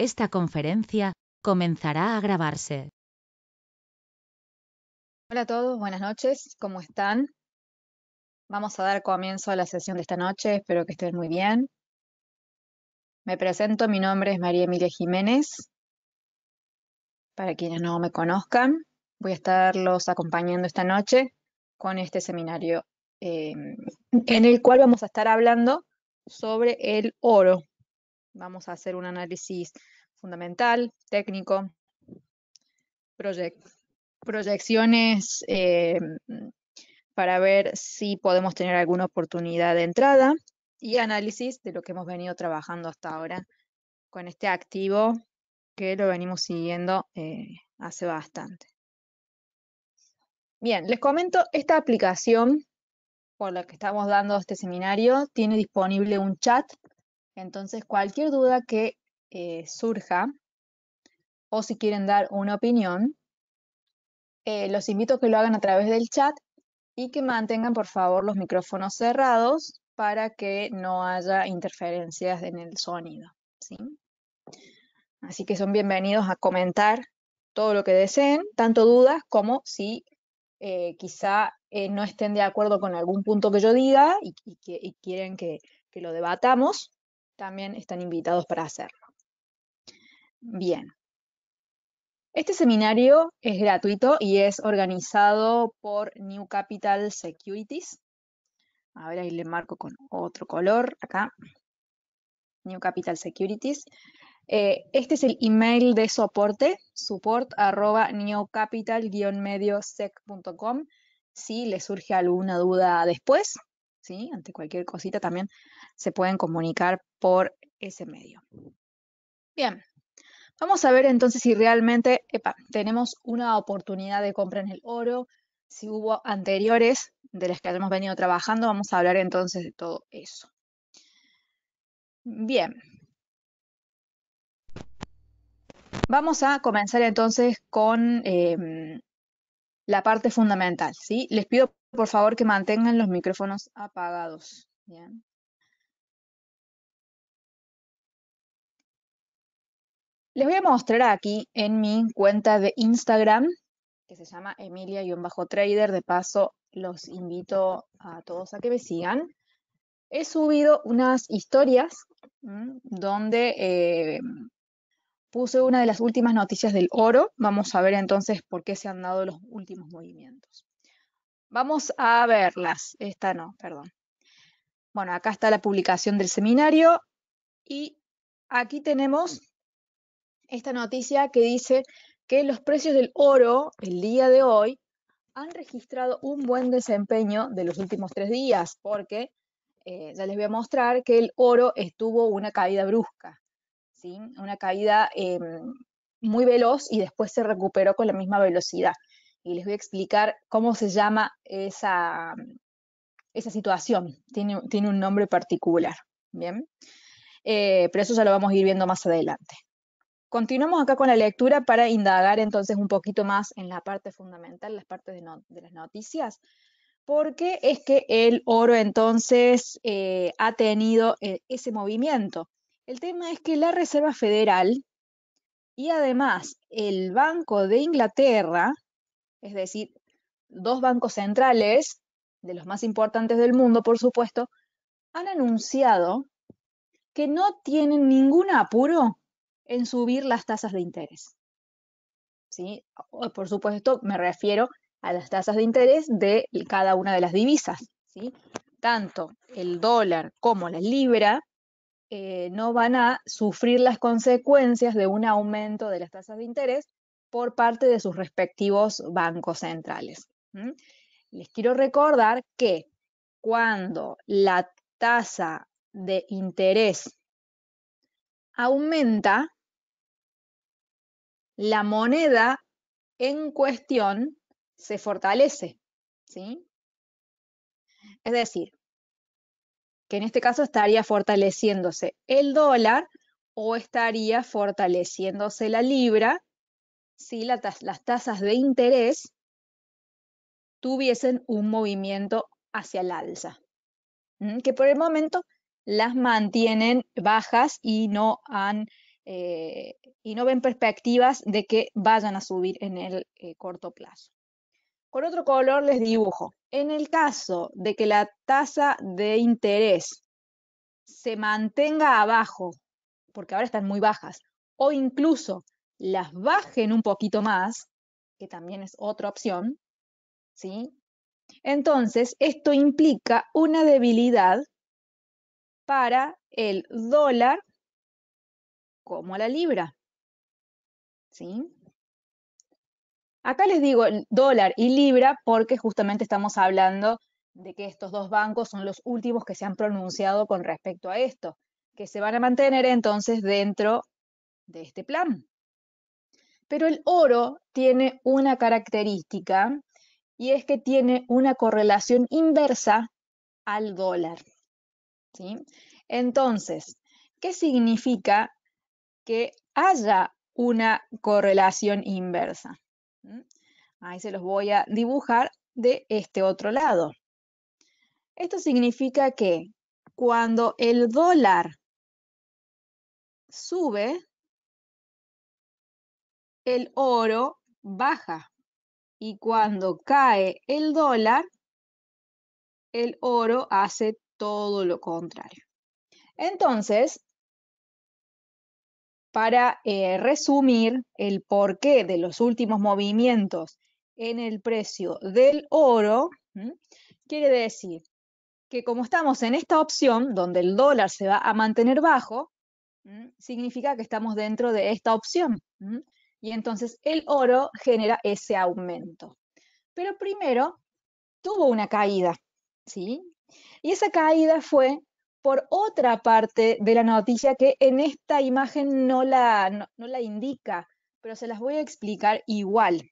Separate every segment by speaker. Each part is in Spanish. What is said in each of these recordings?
Speaker 1: Esta conferencia comenzará a grabarse. Hola a todos, buenas noches, ¿cómo están? Vamos a dar comienzo
Speaker 2: a la sesión de esta noche, espero que estén muy bien. Me presento, mi nombre es María Emilia Jiménez. Para quienes no me conozcan, voy a estarlos acompañando esta noche con este seminario eh, en el cual vamos a estar hablando sobre el oro, Vamos a hacer un análisis fundamental, técnico, proyecciones eh, para ver si podemos tener alguna oportunidad de entrada y análisis de lo que hemos venido trabajando hasta ahora con este activo que lo venimos siguiendo eh, hace bastante. Bien, les comento, esta aplicación por la que estamos dando este seminario tiene disponible un chat entonces, cualquier duda que eh, surja o si quieren dar una opinión, eh, los invito a que lo hagan a través del chat y que mantengan, por favor, los micrófonos cerrados para que no haya interferencias en el sonido. Así que son bienvenidos a comentar todo lo que deseen, tanto dudas como si eh, quizá no estén de acuerdo con algún punto que yo diga y, quieren que, lo debatamos, también están invitados para hacerlo. Bien. Este seminario es gratuito y es organizado por New Capital Securities. A ver, ahí le marco con otro color acá. New Capital Securities. Eh, este es el email de soporte, support arroba medioseccom Si le surge alguna duda después, ¿sí? ante cualquier cosita también se pueden comunicar por ese medio. Bien, vamos a ver entonces si realmente tenemos una oportunidad de compra en el oro, si hubo anteriores de las que hemos venido trabajando, vamos a hablar entonces de todo eso. Bien. Vamos a comenzar entonces con em,
Speaker 1: la parte fundamental, ¿sí? Les pido por favor que mantengan los micrófonos apagados, ¿bien? Les voy a mostrar aquí en mi cuenta de Instagram, que se llama
Speaker 2: Emilia-Trader. bajo De paso, los invito a todos a que me sigan. He subido unas historias donde eh, puse una de las últimas noticias del oro. Vamos a ver entonces por qué se han dado los últimos movimientos. Vamos a verlas. Esta no, perdón. Bueno, acá está la publicación del seminario y aquí tenemos esta noticia que dice que los precios del oro el día de hoy han registrado un buen desempeño de los últimos tres días, porque eh, ya les voy a mostrar que el oro estuvo una caída brusca, ¿sí? una caída eh, muy veloz y después se recuperó con la misma velocidad. Y les voy a explicar cómo se llama esa, esa situación. Tiene, tiene un nombre particular. Bien. Eh, pero eso ya lo vamos a ir viendo más adelante. Continuamos acá con la lectura para indagar entonces un poquito más en la parte fundamental, las partes de, las noticias. porque es que el oro entonces eh, ha tenido eh, ese movimiento? El tema es que la Reserva Federal y además el Banco de Inglaterra, es decir, dos bancos centrales, de los más importantes del mundo, por supuesto, han anunciado que no tienen ningún apuro en subir las tasas de interés. ¿Sí? Por supuesto, me refiero a las tasas de interés de cada una de las divisas. ¿sí? Tanto el dólar como la libra eh, no van a sufrir las consecuencias de un aumento de las tasas de interés por parte de sus respectivos bancos centrales. Les quiero recordar que cuando la tasa de interés aumenta,
Speaker 1: la moneda en cuestión se fortalece, ¿sí? Es decir,
Speaker 2: que en este caso estaría fortaleciéndose el dólar o estaría fortaleciéndose la libra si las tasas de interés tuviesen un movimiento hacia el alza, que por el momento las mantienen bajas y no han eh, y no ven perspectivas de que vayan a subir en el eh, corto plazo. Con otro color les dibujo. En el caso de que la tasa de interés se mantenga abajo, porque ahora están muy bajas, o incluso las bajen un poquito más, que también es otra opción, Entonces, esto implica una debilidad
Speaker 1: para el dólar como la libra. ¿Sí? Acá les digo
Speaker 2: dólar y libra porque justamente estamos hablando de que estos dos bancos son los últimos que se han pronunciado con respecto a esto, que se van a mantener entonces dentro de este plan. Pero el oro tiene una característica y es que tiene una correlación inversa al dólar. ¿sí? Entonces, ¿qué significa que haya una correlación inversa. Ahí se los voy a dibujar de este otro lado. Esto significa que
Speaker 1: cuando el dólar sube, el oro baja. Y cuando cae el dólar, el oro hace todo lo contrario. Entonces,
Speaker 2: para eh, resumir el porqué de los últimos movimientos en el precio del oro, quiere decir que como estamos en esta opción, donde el dólar se va a mantener bajo, significa que estamos dentro de esta opción. Y entonces el oro genera ese aumento. Pero primero tuvo una caída, ¿sí? Y esa caída fue por otra parte de la noticia que en esta imagen no la, la indica, pero se las voy a explicar igual.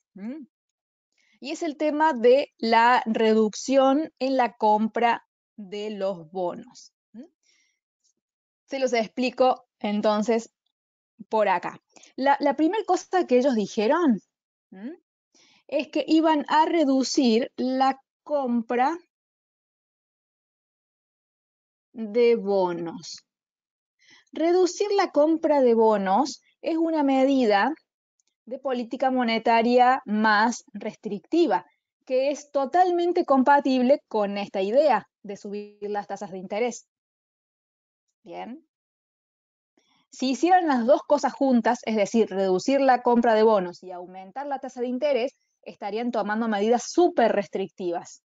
Speaker 2: Y es el tema de la reducción en la compra de los bonos. Se los explico entonces por
Speaker 1: acá. La, primera cosa que ellos dijeron es que iban a reducir la compra de bonos. Reducir la compra de bonos
Speaker 2: es una medida de política monetaria más restrictiva, que es totalmente compatible con esta idea de subir las tasas de interés. Bien. Si hicieran las dos cosas juntas, es decir, reducir la compra de bonos y aumentar la tasa de interés, estarían tomando medidas súper restrictivas.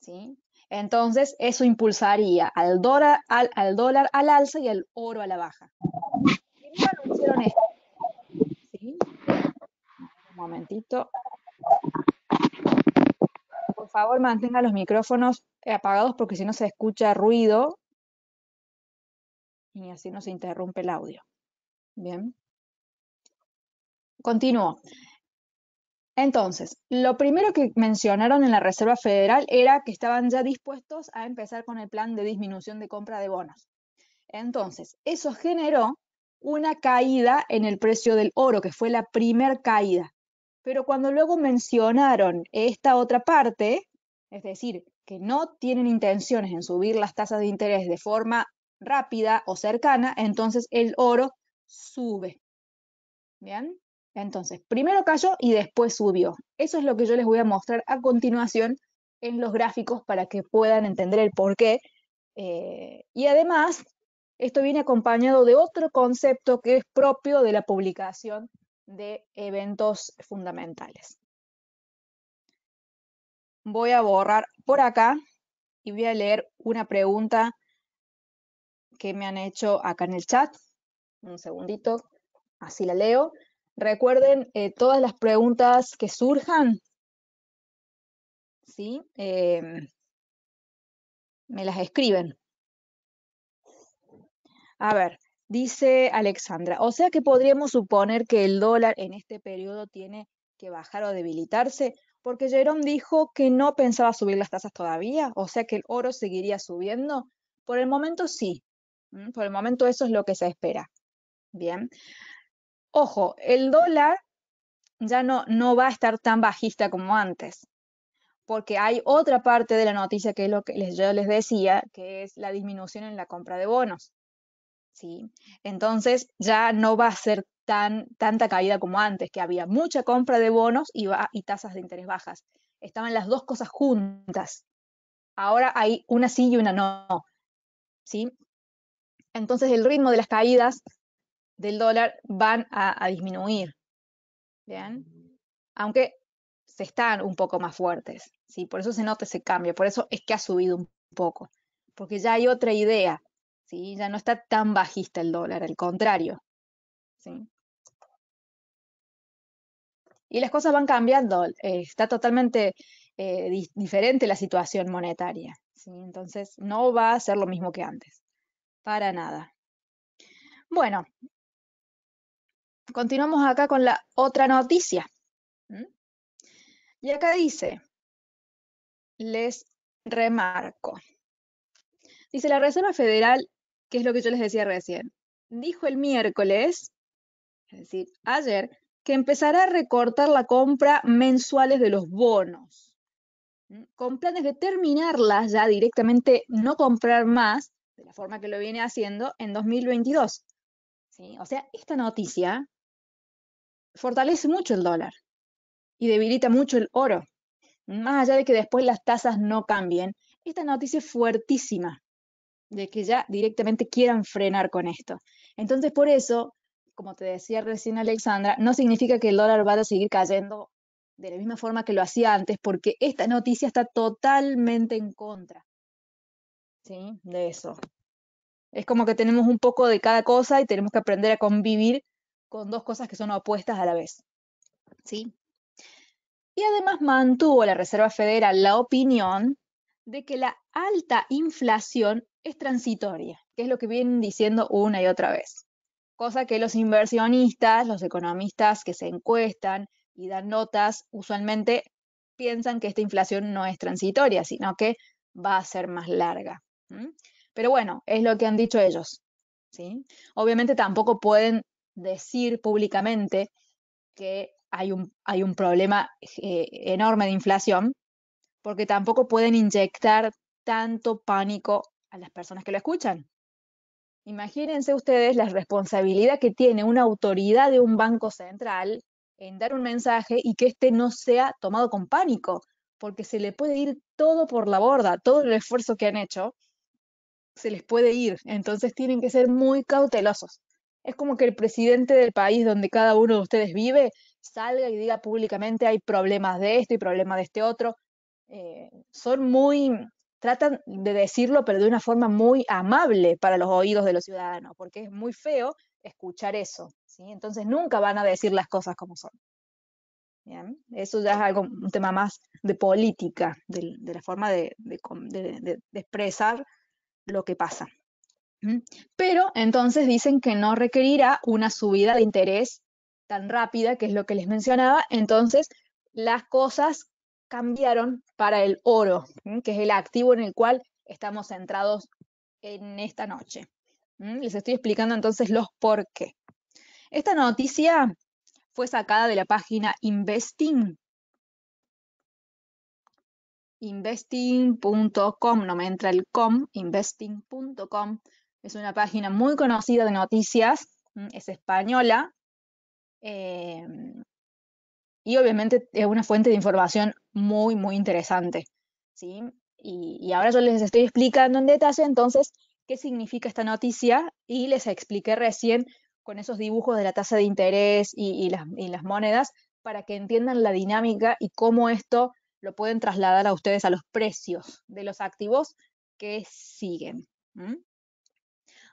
Speaker 2: ¿Sí? Entonces, eso impulsaría al dólar al, dólar al alza y al oro a la baja. Primero esto. Un momentito. Por favor, mantenga los micrófonos apagados porque si no se escucha
Speaker 1: ruido y así no se interrumpe el audio. Bien. Continúo. Entonces,
Speaker 2: lo primero que mencionaron en la Reserva Federal era que estaban ya dispuestos a empezar con el plan de disminución de compra de bonos. Entonces, eso generó una caída en el precio del oro, que fue la primer caída. Pero cuando luego mencionaron esta otra parte, es decir, que no tienen intenciones en subir las tasas de interés de forma rápida o cercana, entonces el oro sube. ¿Bien? Entonces, primero cayó y después subió. Eso es lo que yo les voy a mostrar a continuación en los gráficos para que puedan entender el por qué. Eh, y además, esto viene acompañado de otro concepto que es propio de la publicación de eventos fundamentales. Voy a borrar por acá y voy a leer una pregunta que me han hecho acá en el chat. Un segundito, así la leo. Recuerden eh, todas las preguntas que surjan.
Speaker 1: ¿Sí? Em, me las escriben. A ver, dice Alexandra, o sea
Speaker 2: que podríamos suponer que el dólar en este periodo tiene que bajar o debilitarse, porque Jerome dijo que no pensaba subir las tasas todavía, o sea que el oro seguiría subiendo. Por el momento sí, por el momento eso es lo que se espera. Bien, Ojo, el dólar ya no, no va a estar tan bajista como antes, porque hay otra parte de la noticia que es lo que les, yo les decía, que es la disminución en la compra de bonos. ¿sí? Entonces ya no va a ser tan, tanta caída como antes, que había mucha compra de bonos y, y tasas de interés bajas. Estaban las dos cosas juntas. Ahora hay una sí y una no. ¿sí? Entonces el ritmo de las caídas del dólar van a, disminuir. ¿Bien? Aunque se están un poco más fuertes, ¿sí? Por eso se nota ese cambio, por eso es que ha subido un poco, porque ya hay otra idea, ¿sí? Ya no está tan bajista el dólar, al contrario, ¿sí? Y las cosas van cambiando, eh, está totalmente eh, diferente la situación monetaria, ¿sí? Entonces no va
Speaker 1: a ser lo mismo que antes, para nada. Bueno, continuamos acá con la otra noticia. ¿Mm? Y acá dice, les remarco.
Speaker 2: Dice la Reserva Federal, que es lo que yo les decía recién, dijo el miércoles, es decir, ayer, que empezará a recortar la compra mensuales de los bonos, ¿Mm? con planes de terminarlas ya directamente, no comprar más, de la forma que lo viene haciendo en 2022. O sea, esta noticia fortalece mucho el dólar y debilita mucho el oro. Más allá de que después las tasas no cambien, esta noticia es fuertísima de que ya directamente quieran frenar con esto. Entonces, por eso, como te decía recién Alexandra, no significa que el dólar vaya a seguir cayendo de la misma forma que lo hacía antes, porque esta noticia está totalmente en contra ¿sí? de eso. Es como que tenemos un poco de cada cosa y tenemos que aprender a convivir con dos cosas que son opuestas a la vez. ¿Sí? Y además mantuvo la Reserva Federal la opinión de que la alta inflación es transitoria, que es lo que vienen diciendo una y otra vez. Cosa que los inversionistas, los economistas que se encuestan y dan notas, usualmente piensan que esta inflación no es transitoria, sino que va a ser más larga. Pero bueno, es lo que han dicho ellos. ¿sí? Obviamente tampoco pueden decir públicamente que hay un, hay un problema eh, enorme de inflación, porque tampoco pueden inyectar tanto pánico a las personas que lo escuchan. Imagínense ustedes la responsabilidad que tiene una autoridad de un banco central en dar un mensaje y que éste no sea tomado con pánico, porque se le puede ir todo por la borda, todo el esfuerzo que han hecho, se les puede ir. Entonces tienen que ser muy cautelosos. Es como que el presidente del país donde cada uno de ustedes vive salga y diga públicamente hay problemas de esto y problemas de este otro. Eh, son muy, tratan de decirlo, pero de una forma muy amable para los oídos de los ciudadanos, porque es muy feo escuchar eso. Entonces nunca van a decir las cosas como son. Eso ya es algo, un tema más de política, de, la forma de expresar lo que pasa. Pero entonces dicen que no requerirá una subida de interés tan rápida, que es lo que les mencionaba. Entonces, las cosas cambiaron para el oro, que es el activo en el cual estamos centrados en esta noche. Les estoy explicando entonces los por qué. Esta noticia fue sacada de la página Investing. Investing.com, no me entra el com, investing.com, es una página muy conocida de noticias, mm, es española, em, y obviamente es una fuente de información muy, muy interesante. ¿sí? Y, ahora yo les estoy explicando en detalle entonces qué significa esta noticia y les expliqué recién con esos dibujos de la tasa de interés y, las, monedas para que entiendan la dinámica y cómo esto lo pueden trasladar a ustedes a los precios de los activos que siguen.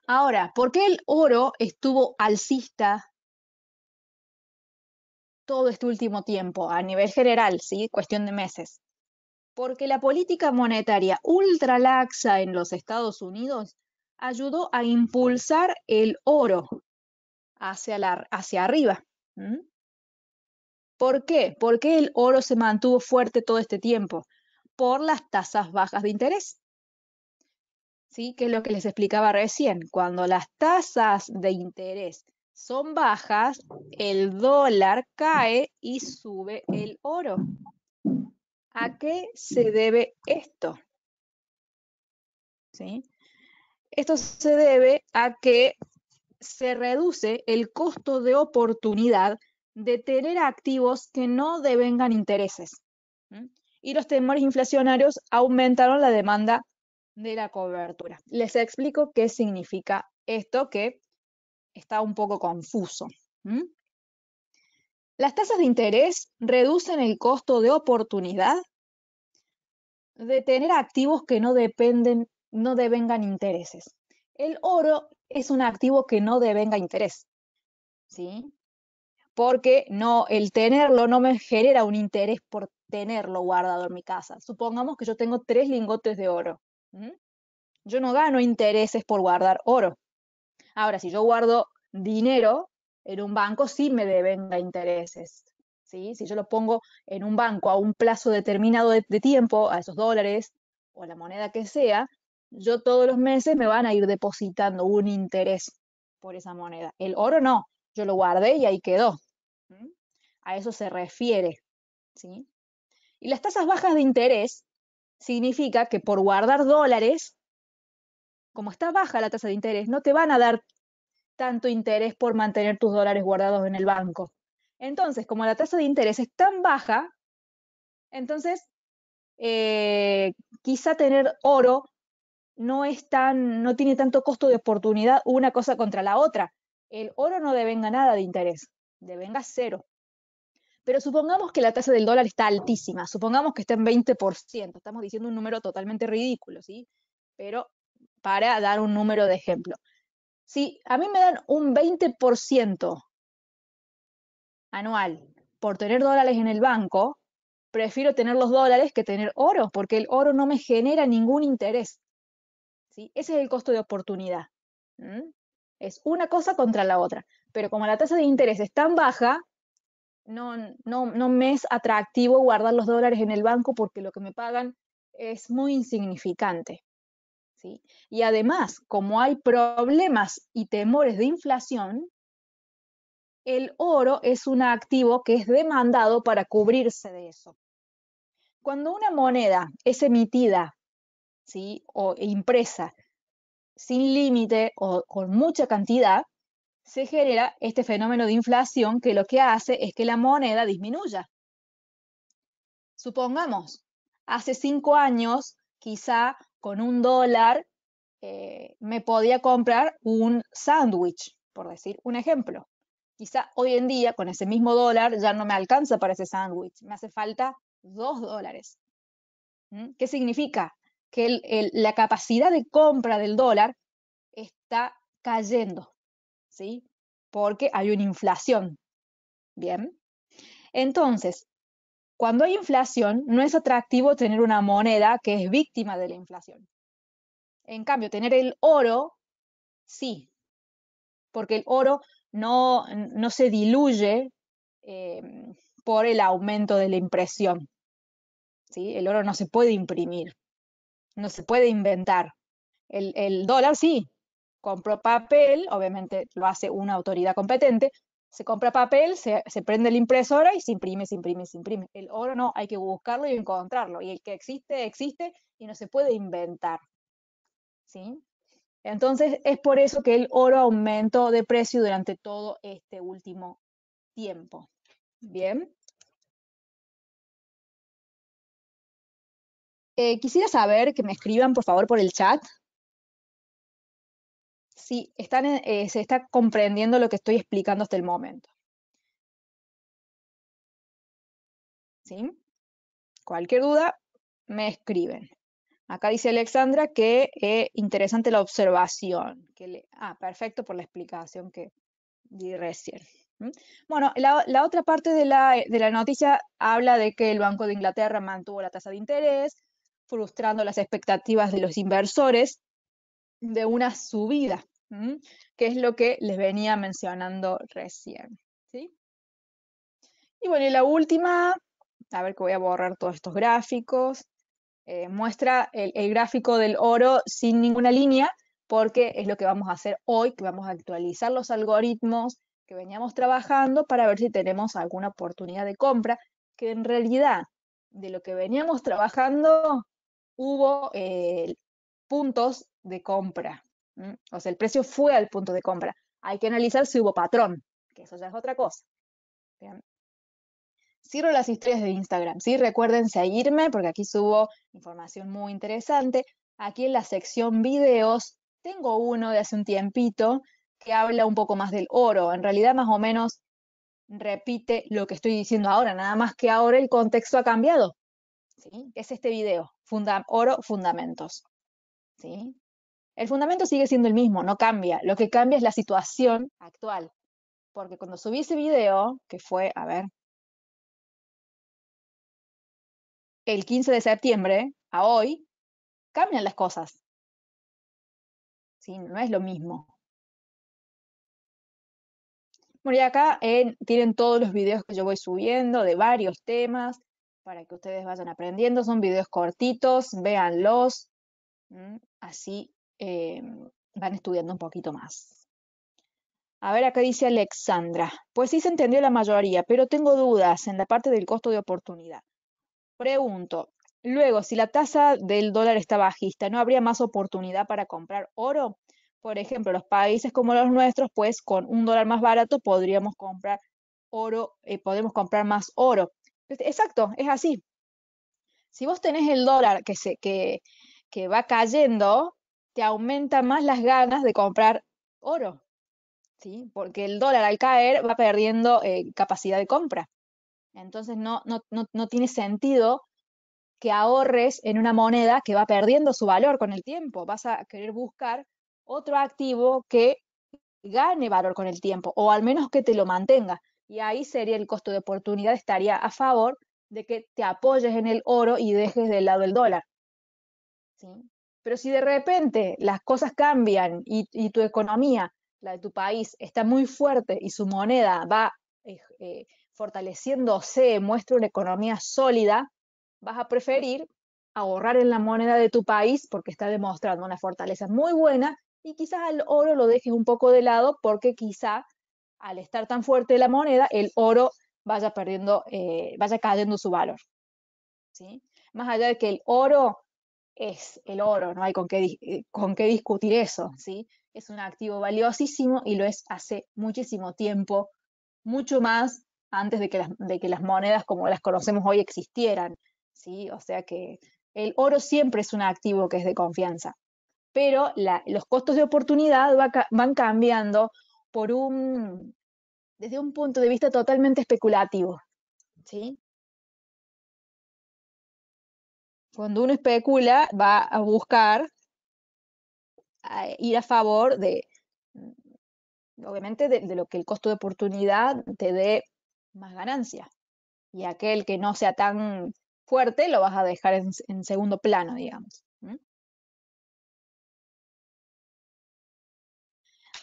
Speaker 2: Ahora, ¿por qué el oro estuvo alcista todo este último tiempo a nivel general, ¿sí? cuestión de meses? Porque la política monetaria ultralaxa en los Estados Unidos ayudó a impulsar el oro hacia, arriba. ¿Por qué? ¿Por qué el oro se mantuvo fuerte todo este tiempo? Por las tasas bajas de interés. ¿sí? que es lo que les explicaba recién. Cuando las tasas de interés son bajas, el dólar cae y sube el oro. ¿A qué se debe esto? Esto se debe a que se reduce el costo de oportunidad de tener activos que no devengan intereses. Y los temores inflacionarios aumentaron la demanda de la cobertura. Les explico qué significa esto que está un poco confuso. Las tasas de interés reducen el costo de oportunidad de tener activos que no dependen, no devengan intereses. El oro es un activo que no devenga interés, ¿sí? Porque no, el tenerlo no me genera un interés por tenerlo guardado en mi casa. Supongamos que yo tengo tres lingotes de oro. Yo no gano intereses por guardar oro. Ahora, si yo guardo dinero en un banco, sí me devenga intereses. ¿sí? Si yo lo pongo en un banco a un plazo determinado de, tiempo, a esos dólares o a la moneda que sea, yo todos los meses me van a ir depositando un interés por esa moneda. El oro no, yo lo guardé y ahí quedó. A eso se refiere. ¿sí? Y las tasas bajas de interés significa que por guardar dólares, como está baja la tasa de interés, no te van a dar tanto interés por mantener tus dólares guardados en el banco. Entonces, como la tasa de interés es tan baja, entonces eh, quizá tener oro no es tan, no tiene tanto costo de oportunidad una cosa contra la otra. El oro no devenga nada de interés, devenga cero. Pero supongamos que la tasa del dólar está altísima, supongamos que está en 20%, estamos diciendo un número totalmente ridículo, ¿sí? Pero para dar un número de ejemplo. Si a mí me dan un 20% anual por tener dólares en el banco, prefiero tener los dólares que tener oro, porque el oro no me genera ningún interés. ¿sí? Ese es el costo de oportunidad. Es una cosa contra la otra. Pero como la tasa de interés es tan baja, no, no, me es atractivo guardar los dólares en el banco porque lo que me pagan es muy insignificante. Y además, como hay problemas y temores de inflación, el oro es un activo que es demandado para cubrirse de eso. Cuando una moneda es emitida ¿sí? o impresa sin límite o con mucha cantidad, se genera este fenómeno de inflación que lo que hace es que la moneda disminuya. Supongamos, hace cinco años, quizá con un dólar eh, me podía comprar un sándwich, por decir un ejemplo. Quizá hoy en día, con ese mismo dólar, ya no me alcanza para ese sándwich, me hace falta dos dólares. ¿Mm? ¿Qué significa? Que la capacidad de compra del dólar está cayendo ¿sí? Porque hay una inflación, ¿bien? Entonces, cuando hay inflación, no es atractivo tener una moneda que es víctima de la inflación. En cambio, tener el oro, sí, porque el oro no, se diluye em, por el aumento de la impresión. ¿sí? El oro no se puede imprimir, no se puede inventar. El, el dólar sí, compro papel, obviamente lo hace una autoridad competente, se compra papel, se, se, prende la impresora y se imprime, se imprime, se imprime. El oro no, hay que buscarlo y encontrarlo. Y el que existe, existe y no se puede inventar. ¿Sí? Entonces, es por eso que el oro aumentó de precio durante todo este
Speaker 1: último tiempo. Bien. Eh, quisiera saber que me escriban, por favor, por el chat, si están, eh, se está comprendiendo lo que estoy explicando hasta el momento. ¿Sí? Cualquier duda, me escriben. Acá dice Alexandra que es eh, interesante
Speaker 2: la observación. Que le, ah, perfecto por la explicación que di recién. Bueno, la, otra parte de la, de la, noticia habla de que el Banco de Inglaterra mantuvo la tasa de interés, frustrando las expectativas de los inversores de una subida Qué que es lo que les venía mencionando recién. ¿sí? Y bueno, y la última, a ver que voy a borrar todos estos gráficos, eh, muestra el, gráfico del oro sin ninguna línea, porque es lo que vamos a hacer hoy, que vamos a actualizar los algoritmos que veníamos trabajando para ver si tenemos alguna oportunidad de compra, que en realidad de lo que veníamos trabajando hubo eh, puntos de compra, o sea, el precio fue al punto de compra. Hay que analizar si hubo patrón, que eso ya es otra cosa. Cierro las historias de Instagram, ¿sí? Recuerden seguirme porque aquí subo información muy interesante. Aquí en la sección videos tengo uno de hace un tiempito que habla un poco más del oro. En realidad, más o menos repite lo que estoy diciendo ahora, nada más que ahora el contexto ha cambiado. ¿sí? Es este video, oro, fundamentos. ¿sí? El fundamento sigue siendo el mismo, no cambia. Lo que cambia es la situación actual. Porque cuando
Speaker 1: subí ese video, que fue, a ver, el 15 de septiembre a hoy, cambian las cosas. Sí, no es lo mismo. Bueno, y acá tienen todos los videos que yo voy subiendo de varios temas
Speaker 2: para que ustedes vayan aprendiendo. Son videos cortitos, véanlos. Así eh, van estudiando un poquito más. A ver, acá dice Alexandra. Pues sí se entendió la mayoría, pero tengo dudas en la parte del costo de oportunidad. Pregunto, luego, si la tasa del dólar está bajista, ¿no habría más oportunidad para comprar oro? Por ejemplo, los países como los nuestros, pues con un dólar más barato podríamos comprar oro, eh, podemos comprar más oro. Exacto, es así. Si vos tenés el dólar que, que, que va cayendo, te aumenta más las ganas de comprar oro, ¿sí? Porque el dólar al caer va perdiendo eh, capacidad de compra. Entonces no, no, no tiene sentido que ahorres en una moneda que va perdiendo su valor con el tiempo. Vas a querer buscar otro activo que gane valor con el tiempo o al menos que te lo mantenga. Y ahí sería el costo de oportunidad, estaría a favor de que te apoyes en el oro y dejes de lado el dólar. ¿Sí? Pero si de repente las cosas cambian y, tu economía, la de tu país, está muy fuerte y su moneda va eh, eh, fortaleciéndose, muestra una economía sólida, vas a preferir ahorrar en la moneda de tu país porque está demostrando una fortaleza muy buena y quizás al oro lo dejes un poco de lado porque quizá al estar tan fuerte la moneda, el oro vaya perdiendo, eh, vaya cayendo su valor. Más allá de que el oro es el oro, no hay con qué, eh, con qué discutir eso, ¿sí? Es un activo valiosísimo y lo es hace muchísimo tiempo, mucho más antes de que las, de que las monedas como las conocemos hoy existieran, ¿sí? O sea que el oro siempre es un activo que es de confianza, pero los costos de oportunidad van cambiando por un, desde
Speaker 1: un punto de vista totalmente especulativo, ¿sí? Cuando uno especula, va a buscar
Speaker 2: ir a favor de, mm, obviamente, de, lo que el costo de oportunidad te dé más ganancia. Y aquel que no sea tan fuerte
Speaker 1: lo vas a dejar en, segundo plano, digamos.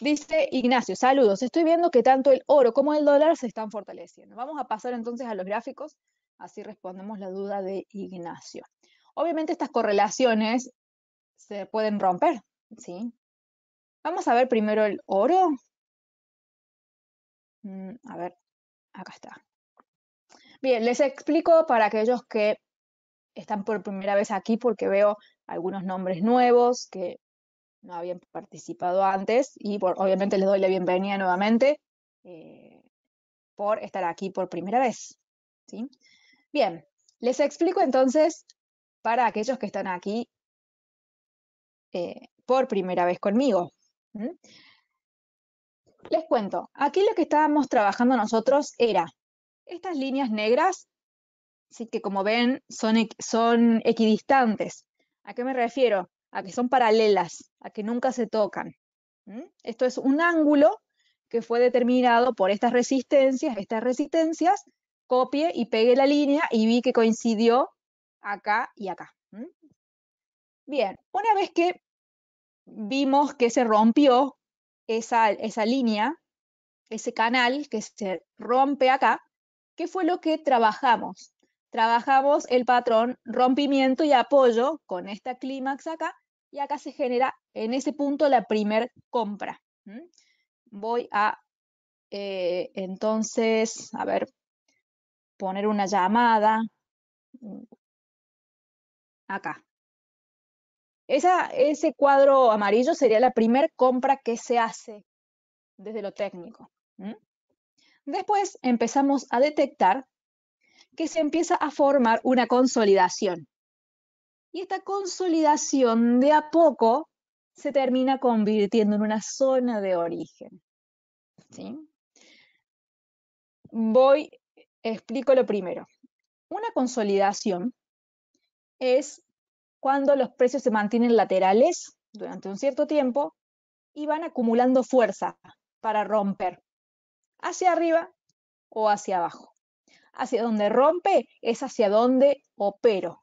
Speaker 1: Dice Ignacio, saludos. Estoy viendo que tanto el oro como
Speaker 2: el dólar se están fortaleciendo. Vamos a pasar entonces a los gráficos, así respondemos la duda de
Speaker 1: Ignacio. Obviamente estas correlaciones se pueden romper, ¿sí? Vamos a ver primero el oro. Mm, a ver, acá está. Bien, les explico para aquellos que
Speaker 2: están por primera vez aquí porque veo algunos nombres nuevos que no habían participado antes y obviamente les doy la bienvenida nuevamente
Speaker 1: eh, por estar aquí por primera vez. ¿sí? Bien, les explico entonces para aquellos que están aquí eh, por primera
Speaker 2: vez conmigo. Les cuento, aquí lo que estábamos trabajando nosotros era estas líneas negras, que como ven son, son equidistantes. ¿A qué me refiero? A que son paralelas, a que nunca se tocan. Esto es un ángulo que fue determinado por estas resistencias, estas resistencias, copié y pegué la línea y vi que coincidió acá y acá. Bien, una vez que vimos que se rompió esa, esa línea, ese canal que se rompe acá, ¿qué fue lo que trabajamos? Trabajamos el patrón rompimiento y apoyo con esta clímax acá, y acá se genera en ese punto la primer compra. Voy a, eh,
Speaker 1: entonces, a ver, poner una llamada, mm, acá. ese cuadro amarillo sería la primer compra que se hace desde lo técnico.
Speaker 2: Después empezamos a detectar que se empieza a formar una consolidación. Y esta consolidación de a poco se termina convirtiendo en una zona de origen. ¿Sí? Voy, explico lo primero. Una consolidación es cuando los precios se mantienen laterales durante un cierto tiempo y van acumulando fuerza para romper hacia arriba o hacia abajo. Hacia donde rompe es hacia donde opero.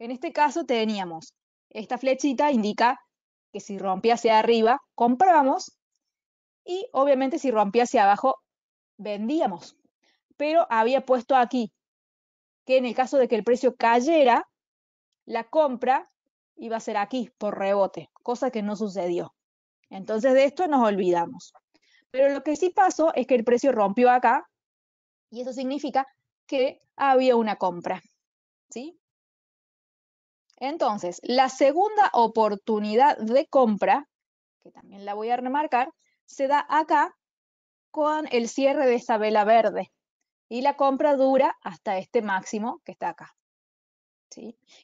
Speaker 2: En este caso teníamos, esta flechita indica que si rompía hacia arriba, comprábamos y obviamente si rompía hacia abajo, vendíamos. Pero había puesto aquí que en el caso de que el precio cayera, la compra iba a ser aquí, por rebote, cosa que no sucedió. Entonces de esto nos olvidamos. Pero lo que sí pasó es que el precio rompió acá y eso significa que había una compra. ¿Sí? Entonces, la segunda oportunidad de compra, que también la voy a remarcar, se da acá con el cierre de esta vela verde y la compra dura hasta este máximo que está acá.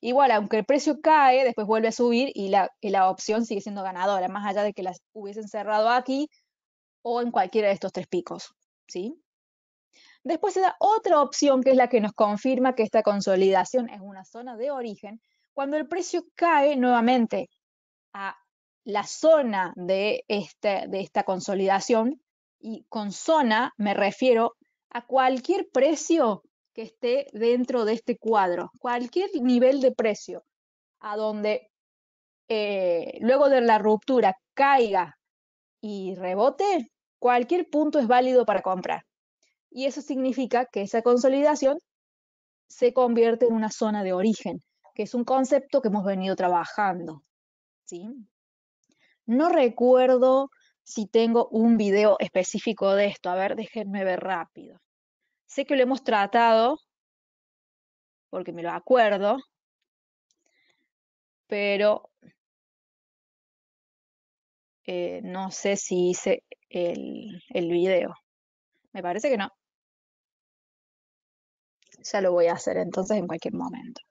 Speaker 2: Igual, aunque el precio cae, después vuelve a subir y la, opción sigue siendo ganadora, más allá de que la hubiesen cerrado aquí o en cualquiera de estos tres picos. ¿sí? Después se da otra opción que es la que nos confirma que esta consolidación es una zona de origen, cuando el precio cae nuevamente a la zona de, este, de esta consolidación, y con zona me refiero a cualquier precio que esté dentro de este cuadro, cualquier nivel de precio, a donde eh, luego de la ruptura caiga y rebote, cualquier punto es válido para comprar. Y eso significa que esa consolidación se convierte en una zona de origen, que es un concepto que hemos venido trabajando. ¿sí? No recuerdo si tengo un video específico de esto. A ver, déjenme ver
Speaker 1: rápido. Sé que lo hemos tratado, porque me lo acuerdo, pero eh, no sé si hice el, video. Me parece que no. Ya lo voy a hacer entonces en cualquier momento.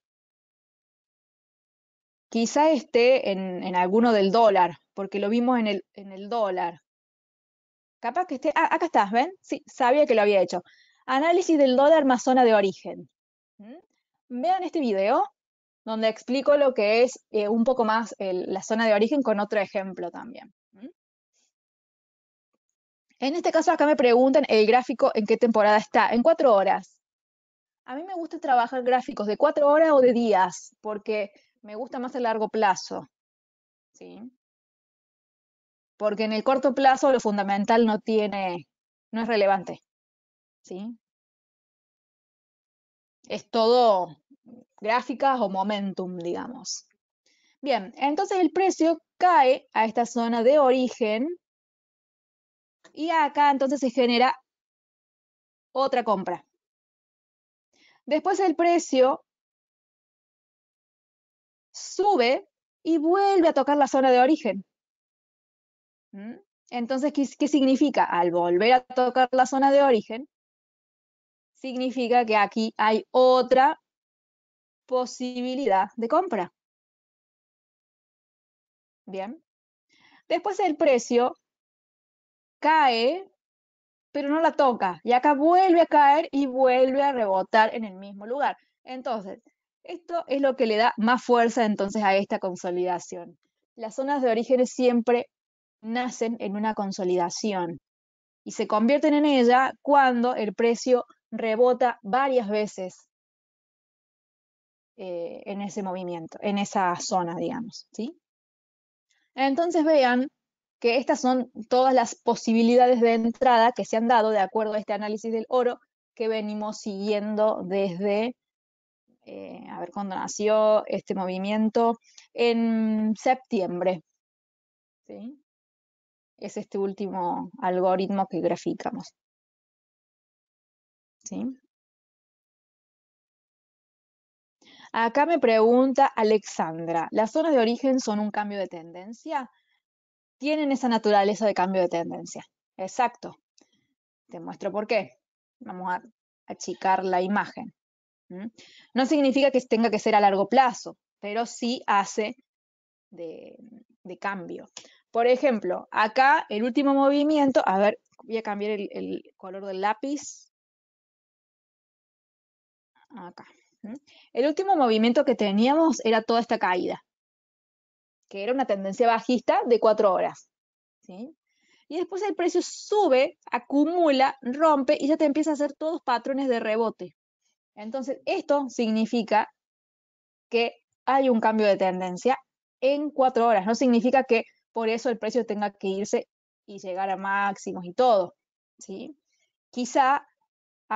Speaker 1: Quizá esté en, alguno del dólar, porque
Speaker 2: lo vimos en el, en el dólar. Capaz que esté... Ah, acá estás, ¿ven? Sí, sabía que lo había hecho. Análisis del dólar más zona de origen. ¿Mm? Vean este video donde explico lo que es eh, un poco más la zona de origen con otro ejemplo también. ¿Mm? En este caso acá me preguntan el gráfico en qué temporada está, en cuatro horas. A mí me gusta trabajar gráficos de cuatro horas o de días, porque me gusta más el largo plazo.
Speaker 1: Porque en el corto plazo lo fundamental no tiene, no es relevante. ¿sí? Es todo gráficas o momentum, digamos. Bien, entonces el precio cae a esta zona de origen y acá entonces se genera otra compra. Después el precio sube y vuelve a tocar la zona de origen.
Speaker 2: ¿Mm? Entonces, ¿qué significa? Al volver a tocar la zona de origen,
Speaker 1: significa que aquí hay otra posibilidad de compra. Bien. Después el precio cae, pero no la toca. Y
Speaker 2: acá vuelve a caer y vuelve a rebotar en el mismo lugar. Entonces, esto es lo que le da más fuerza entonces a esta consolidación. Las zonas de orígenes siempre nacen en una consolidación y se convierten en ella cuando el precio rebota varias veces eh, en ese movimiento, en esa zona, digamos. ¿sí? Entonces vean que estas son todas las posibilidades de entrada que se han dado de acuerdo a este análisis del oro que venimos siguiendo desde, eh, a ver cuándo nació este movimiento, en septiembre.
Speaker 1: ¿sí? Es este último algoritmo que graficamos. Acá me pregunta Alexandra, ¿las zonas de origen son un cambio de tendencia?
Speaker 2: Tienen esa naturaleza de cambio de tendencia. Exacto. Te muestro por qué. Vamos a achicar la imagen. No significa que tenga que ser a largo plazo, pero sí hace de, cambio. Por ejemplo, acá el último movimiento, a ver, voy a cambiar el color del
Speaker 1: lápiz acá. El último movimiento que teníamos era toda esta caída, que era una tendencia bajista de cuatro horas. ¿sí?
Speaker 2: Y después el precio sube, acumula, rompe y ya te empieza a hacer todos patrones de rebote. Entonces, esto significa que hay un cambio de tendencia en cuatro horas. No significa que por eso el precio tenga que irse y llegar a máximos y todo. ¿sí? Quizá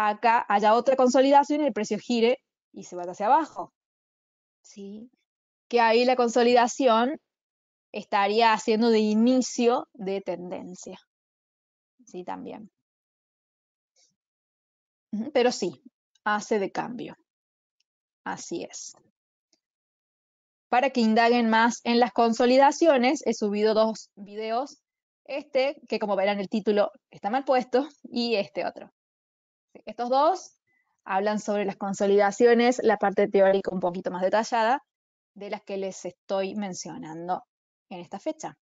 Speaker 2: acá haya otra consolidación y el precio gire y se vaya hacia abajo.
Speaker 1: ¿Sí? Que ahí la consolidación estaría haciendo de inicio de tendencia. Sí, también. Pero sí, hace de cambio. Así es. Para que indaguen más en las consolidaciones, he subido dos
Speaker 2: videos. Este, que como verán el título está mal puesto, y este otro. Estos dos hablan sobre las consolidaciones, la parte teórica un poquito más detallada, de las que les estoy mencionando en esta fecha.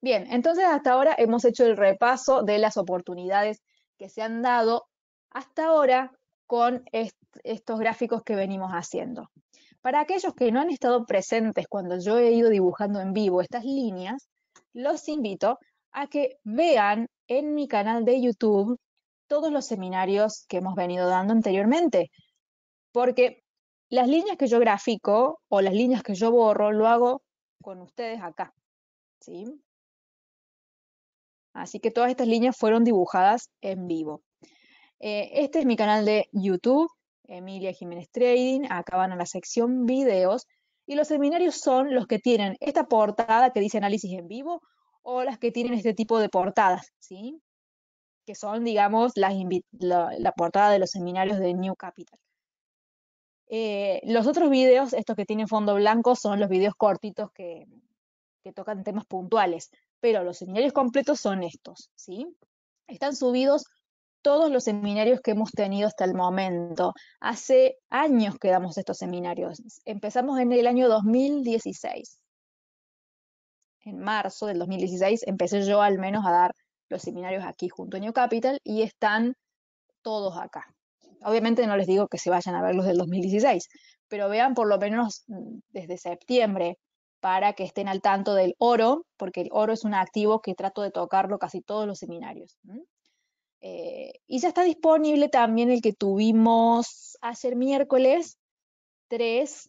Speaker 2: Bien, entonces hasta ahora hemos hecho el repaso de las oportunidades que se han dado hasta ahora con estos gráficos que venimos haciendo. Para aquellos que no han estado presentes cuando yo he ido dibujando en vivo estas líneas, los invito a que vean en mi canal de YouTube todos los seminarios que hemos venido dando anteriormente, porque las líneas que yo grafico o las líneas que yo borro lo hago con ustedes acá. ¿sí? Así que todas estas líneas fueron dibujadas en vivo. Eh, este es mi canal de YouTube, Emilia Jiménez Trading. Acá van a la sección videos. Y los seminarios son los que tienen esta portada que dice análisis en vivo o las que tienen este tipo de portadas. ¿sí? que son, digamos, la, portada de los seminarios de New Capital. Eh, los otros videos, estos que tienen fondo blanco, son los videos cortitos que, que tocan temas puntuales, pero los seminarios completos son estos, ¿sí? Están subidos todos los seminarios que hemos tenido hasta el momento. Hace años que damos estos seminarios. Empezamos en el año 2016. En marzo del 2016 empecé yo al menos a dar los seminarios aquí junto a New Capital y están todos acá. Obviamente no les digo que se vayan a ver los del 2016, pero vean por lo menos mm, desde septiembre para que estén al tanto del oro, porque el oro es un activo que trato de tocarlo casi todos los seminarios. Eh, y ya está disponible también el que tuvimos ayer miércoles
Speaker 1: 3,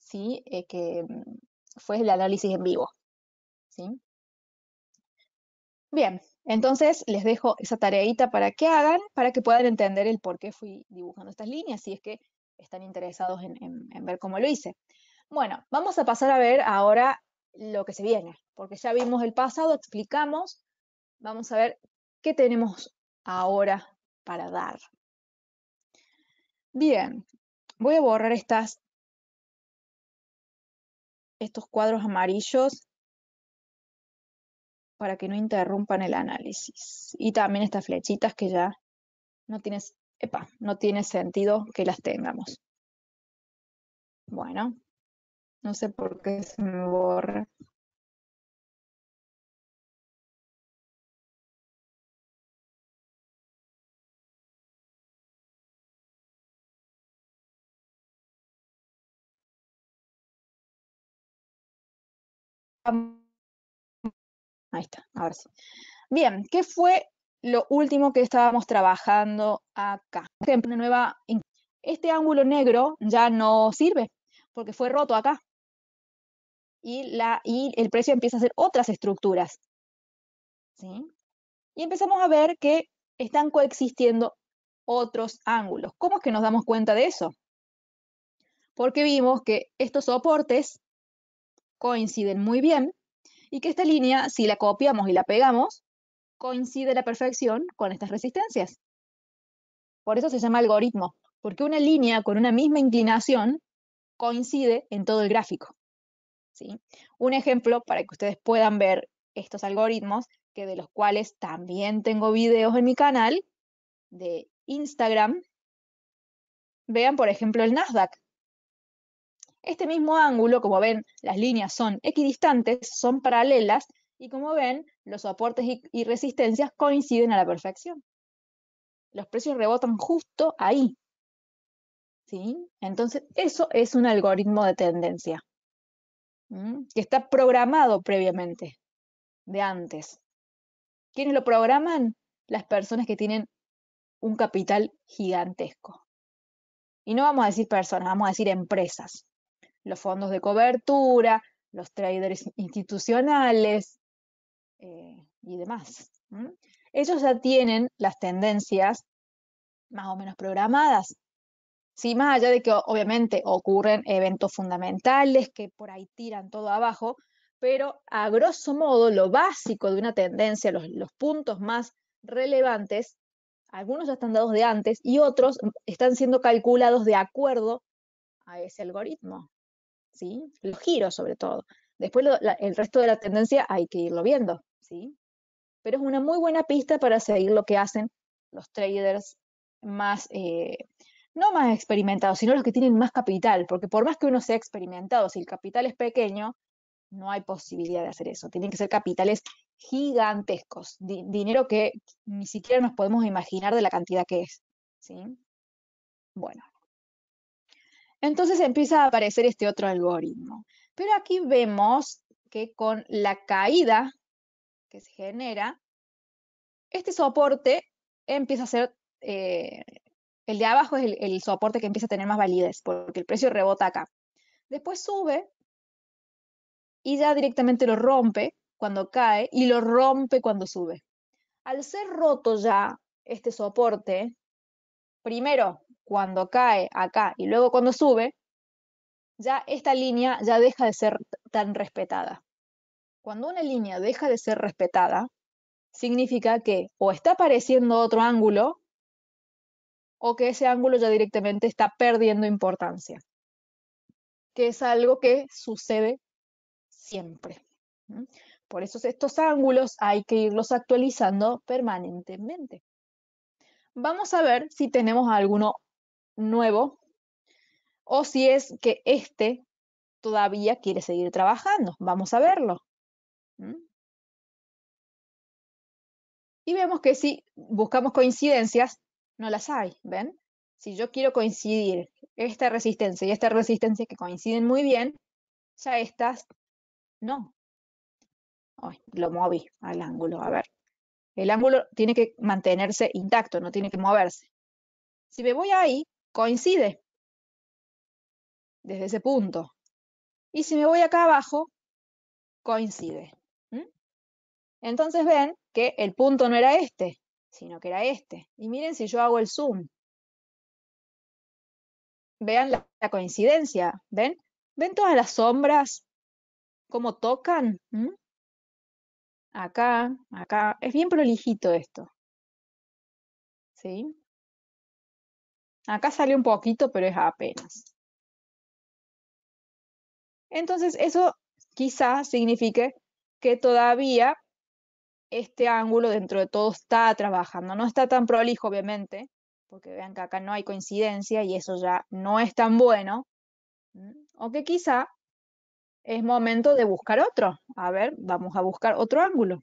Speaker 1: ¿sí? Eh, que mm, fue el análisis en vivo. ¿sí? Bien, entonces, les dejo esa tareita para que
Speaker 2: hagan, para que puedan entender el por qué fui dibujando estas líneas, si es que están interesados en, ver cómo lo hice. Bueno, vamos a pasar a ver ahora lo que se viene, porque ya vimos el pasado, explicamos, vamos a ver qué tenemos ahora
Speaker 1: para dar. Bien, voy a borrar estos cuadros amarillos para que no interrumpan el análisis. Y también estas flechitas que ya no, tienes, epa, no tiene sentido que las tengamos. Bueno, no sé por qué se me borra. Ahí está, ahora sí. Bien, ¿qué fue lo último que estábamos
Speaker 2: trabajando acá? Este ángulo negro ya no sirve porque fue roto acá. Y, y el precio empieza a hacer otras
Speaker 1: estructuras.
Speaker 2: ¿sí? Y empezamos a ver que están coexistiendo otros ángulos. ¿Cómo es que nos damos cuenta de eso? Porque vimos que estos soportes coinciden muy bien y que esta línea, si la copiamos y la pegamos, coincide a la perfección con estas resistencias. Por eso se llama algoritmo, porque una línea con una misma inclinación coincide en todo el gráfico. ¿sí? Un ejemplo para que ustedes puedan ver estos algoritmos, que de los cuales también tengo videos en mi canal de Instagram. Vean, por ejemplo, el Nasdaq. Este mismo ángulo, como ven, las líneas son equidistantes, son paralelas, y como ven, los soportes y, resistencias coinciden a la perfección. Los precios rebotan justo ahí. ¿Sí? Entonces, eso es un algoritmo de tendencia que está programado previamente, de antes. ¿Quiénes lo programan? Las personas que tienen un capital gigantesco. Y no vamos a decir personas, vamos a decir empresas los fondos de cobertura, los traders institucionales eh, y demás. Ellos ya tienen las tendencias más o menos programadas. Sí, más allá de que obviamente ocurren eventos fundamentales que por ahí tiran todo abajo, pero a grosso modo lo básico de una tendencia, los puntos más relevantes, algunos ya están dados de antes y otros mm, están siendo calculados de acuerdo a ese algoritmo. ¿sí? Los giros sobre todo. Después el resto de la tendencia hay que irlo viendo, ¿sí? Pero es una muy buena pista para seguir lo que hacen los traders más, eh, no más experimentados, sino los que tienen más capital, porque por más que uno sea experimentado, si el capital es pequeño, no hay posibilidad de hacer eso. Tienen que ser capitales gigantescos, dinero que ni siquiera nos podemos imaginar de la cantidad que es. ¿sí? Bueno, entonces empieza a aparecer este otro algoritmo. Pero aquí vemos que con la caída que se genera, este soporte empieza a ser, eh, el de abajo es el, soporte que empieza a tener más validez, porque el precio rebota acá. Después sube y ya directamente lo rompe cuando cae y lo rompe cuando sube. Al ser roto ya este soporte, primero cuando cae acá y luego cuando sube, ya esta línea ya deja de ser tan respetada. Cuando una línea deja de ser respetada, significa que o está apareciendo otro ángulo o que ese ángulo ya directamente está perdiendo importancia, que es algo que sucede siempre. Por eso estos ángulos hay que irlos actualizando permanentemente. Vamos a ver si tenemos alguno nuevo o si es
Speaker 1: que este todavía quiere seguir trabajando. Vamos a verlo. Y vemos que si buscamos coincidencias,
Speaker 2: no las hay, ¿ven? Si yo quiero coincidir esta resistencia y esta resistencia que coinciden muy bien, ya estas no. lo moví al ángulo, a ver. El ángulo tiene que mantenerse intacto, no
Speaker 1: tiene que moverse. Si me voy ahí, coincide desde ese punto. Y si me voy acá abajo, coincide.
Speaker 2: Entonces ven que el punto no era este, sino que era este. Y
Speaker 1: miren si yo hago el zoom. Vean la, coincidencia, ¿ven? ¿Ven todas las sombras? ¿Cómo tocan? Acá, acá. Es bien prolijito esto. ¿Sí? Acá sale un poquito, pero es apenas. Entonces eso quizá signifique que
Speaker 2: todavía este ángulo dentro de todo está trabajando. No está tan prolijo, obviamente, porque vean que acá no hay coincidencia y eso ya no es tan bueno. O que quizá es momento de buscar otro. A ver, vamos a buscar otro ángulo.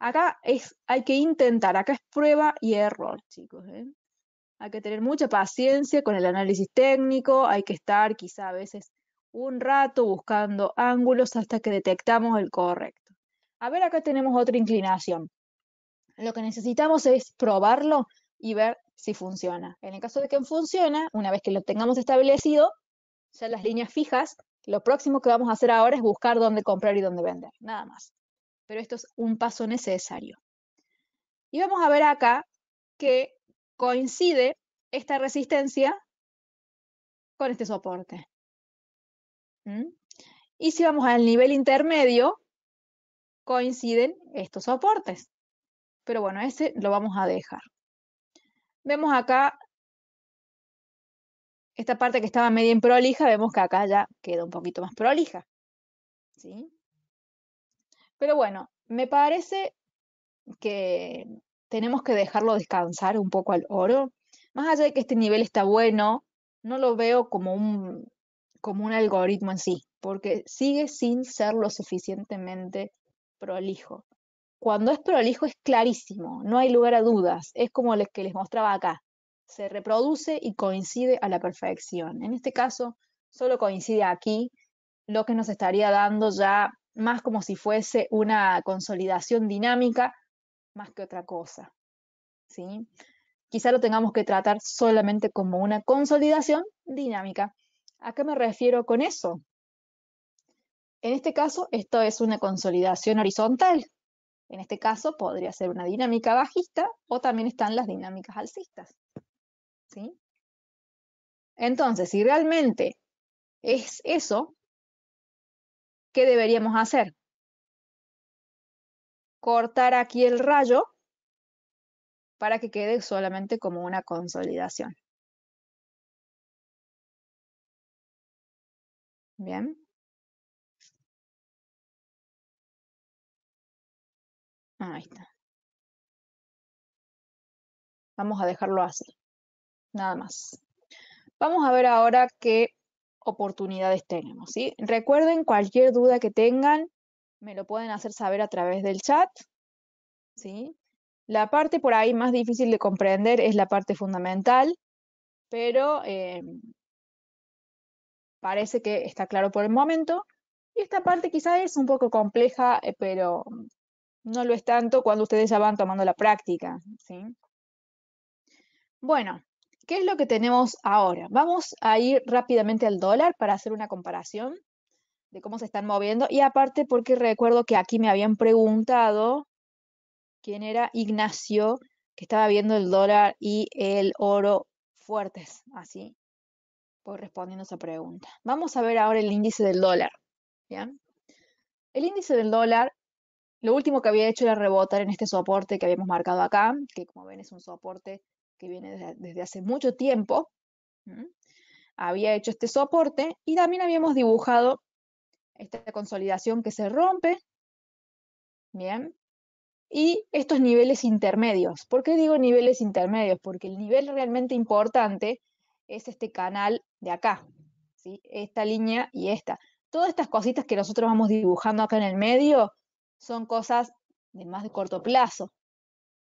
Speaker 2: Acá es, hay que intentar, acá es prueba y error, chicos. ¿eh? Hay que tener mucha paciencia con el análisis técnico, hay que estar quizá a veces un rato buscando ángulos hasta que detectamos el correcto. A ver, acá tenemos otra inclinación. Lo que necesitamos es probarlo y ver si funciona. En el caso de que funciona, una vez que lo tengamos establecido, ya las líneas fijas, lo próximo que vamos a hacer ahora es buscar dónde comprar y dónde vender, nada más. Pero esto es un paso necesario. Y vamos a ver acá
Speaker 1: que coincide esta resistencia con este soporte. ¿Mm? Y si vamos al nivel intermedio, coinciden estos soportes. Pero bueno, ese lo vamos a dejar. Vemos acá esta parte que estaba media en prolija, vemos que acá ya queda un poquito más prolija. ¿Sí?
Speaker 2: Pero bueno, me parece que tenemos que dejarlo descansar un poco al oro. Más allá de que este nivel está bueno, no lo veo como un, como un algoritmo en sí, porque sigue sin ser lo suficientemente prolijo. Cuando es prolijo es clarísimo, no hay lugar a dudas, es como el que les mostraba acá, se reproduce y coincide a la perfección. En este caso, solo coincide aquí, lo que nos estaría dando ya más como si fuese una consolidación dinámica más que otra cosa. ¿sí? Quizá lo tengamos que tratar solamente como una consolidación dinámica. ¿A qué me refiero con eso? En este caso, esto es una consolidación horizontal. En este caso, podría ser una dinámica bajista o también están las
Speaker 1: dinámicas alcistas. ¿sí? Entonces, si realmente es eso, ¿qué deberíamos hacer? cortar aquí el rayo para que quede solamente como una consolidación. Bien. Ahí está. Vamos a dejarlo así. Nada más. Vamos a ver ahora qué
Speaker 2: oportunidades tenemos. Recuerden cualquier duda que tengan, me lo pueden hacer saber a través del chat. ¿sí? La parte por ahí más difícil de comprender es la parte fundamental, pero eh, parece que está claro por el momento. Y esta parte quizá es un poco compleja, eh, pero no lo es tanto cuando ustedes ya van tomando la práctica. ¿sí? Bueno, ¿qué es lo que tenemos ahora? Vamos a ir rápidamente al dólar para hacer una comparación de cómo se están moviendo. Y aparte porque recuerdo que aquí me habían preguntado quién era Ignacio, que estaba viendo el dólar y el oro fuertes, así, por respondiendo esa pregunta. Vamos a ver ahora el índice del dólar. El índice del dólar, lo último que había hecho era rebotar en este soporte que habíamos marcado acá, que como ven es un soporte que viene desde, hace mucho tiempo. Había hecho este soporte y también habíamos dibujado esta consolidación que se rompe, ¿bien? Y estos niveles intermedios. ¿Por qué digo niveles intermedios? Porque el nivel realmente importante es este canal de acá, Esta línea y esta. Todas estas cositas que nosotros vamos dibujando acá en el medio son cosas de más de corto plazo.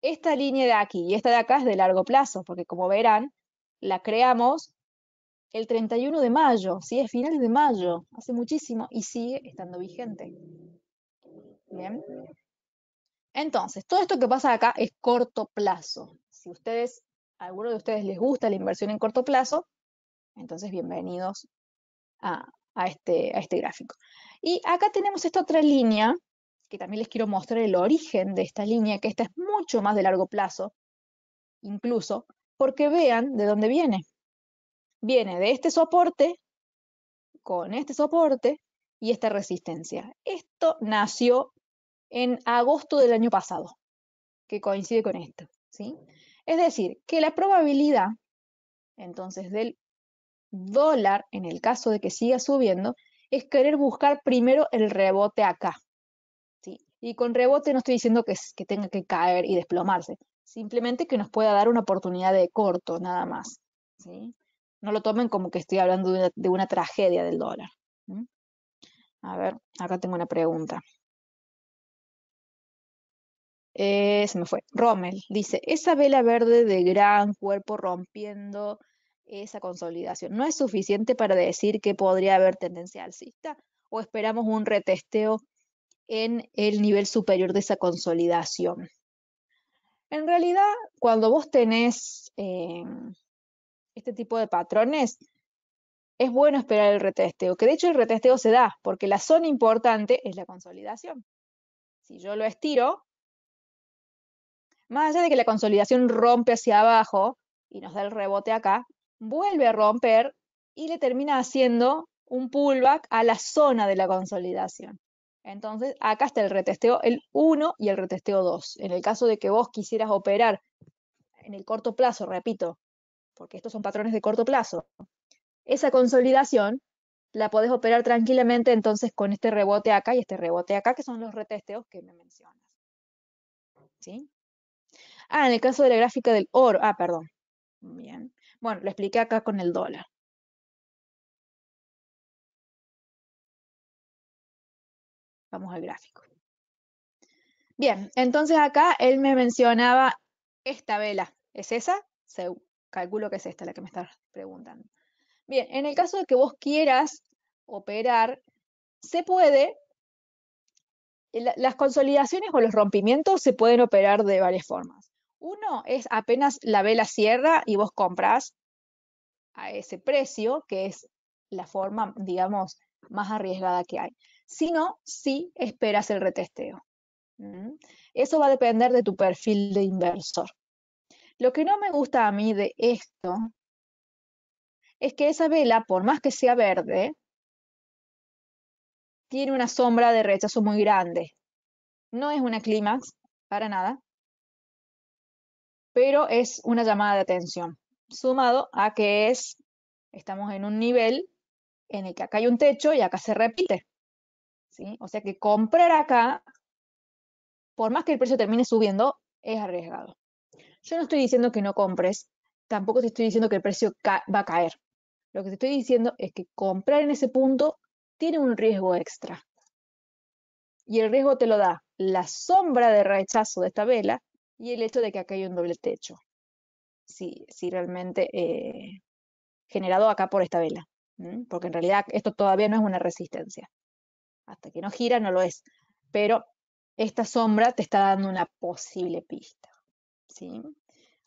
Speaker 2: Esta línea de aquí y esta de acá es de largo plazo, porque como verán, la creamos el 31 de mayo, ¿sí? es final de mayo, hace muchísimo, y sigue estando vigente. Bien. Entonces, todo esto que pasa acá es corto plazo. Si ustedes, a alguno de ustedes les gusta la inversión en corto plazo, entonces bienvenidos a, este, a este gráfico. Y acá tenemos esta otra línea, que también les quiero mostrar el origen de esta línea, que esta es mucho más de largo plazo, incluso, porque vean de dónde viene viene de este soporte, con este soporte y esta resistencia. Esto nació en agosto del año pasado, que coincide con esto. ¿sí? Es decir, que la probabilidad, entonces, del dólar, en el caso de que siga subiendo, es querer buscar primero el rebote acá. ¿sí? Y con rebote no estoy diciendo que, que tenga que caer y desplomarse, simplemente que nos pueda dar una oportunidad de corto, nada más. ¿sí? no lo tomen como que estoy hablando de una,
Speaker 1: tragedia del dólar. A ver, acá tengo una pregunta. Eh, se me fue. Rommel dice, esa vela verde
Speaker 2: de gran cuerpo rompiendo esa consolidación, ¿no es suficiente para decir que podría haber tendencia alcista? ¿O esperamos un retesteo en el nivel superior de esa consolidación? En realidad, cuando vos tenés... Eh, este tipo de patrones, es bueno esperar el retesteo, que de hecho el retesteo se da, porque la zona importante es la consolidación. Si yo lo estiro, más allá de que la consolidación rompe hacia abajo y nos da el rebote acá, vuelve a romper y le termina haciendo un pullback a la zona de la consolidación. Entonces, acá está el retesteo el 1 y el retesteo 2. En el caso de que vos quisieras operar en el corto plazo, repito, porque estos son patrones de corto plazo, esa consolidación la podés operar tranquilamente entonces con este rebote acá y este rebote acá, que son los retesteos
Speaker 1: que me mencionas. ¿Sí? Ah, en el caso de la gráfica del oro, ah, perdón. Bien. Bueno, lo expliqué acá con el dólar. Vamos al gráfico. Bien, entonces acá él me mencionaba esta vela.
Speaker 2: ¿Es esa? Calculo que es esta la que me estás preguntando. Bien, en el caso de que vos quieras operar, se puede, eh, las consolidaciones o los rompimientos se pueden operar de varias formas. Uno es apenas la vela cierra y vos compras a ese precio, que es la forma, digamos, más arriesgada que hay. Sino, Si esperas el retesteo. Eso va a depender de tu perfil de inversor. Lo que no me gusta a mí de esto es que esa vela, por más que sea
Speaker 1: verde, tiene una sombra de rechazo muy grande. No es una clímax, para nada, pero es una llamada de atención, sumado a que es, estamos en un nivel
Speaker 2: en el que acá hay un techo y acá se repite. ¿sí? O sea que comprar acá, por más que el precio termine subiendo, es arriesgado. Yo no estoy diciendo que no compres, tampoco te estoy diciendo que el precio va a caer. Lo que te estoy diciendo es que comprar en ese punto tiene un riesgo extra. Y el riesgo te lo da la sombra de rechazo de esta vela y el hecho de que acá hay un doble techo. Si, realmente eh, generado acá por esta vela. Porque en realidad esto todavía no es una resistencia. Hasta que no gira no lo es. Pero esta sombra te está dando una posible pista. ¿sí?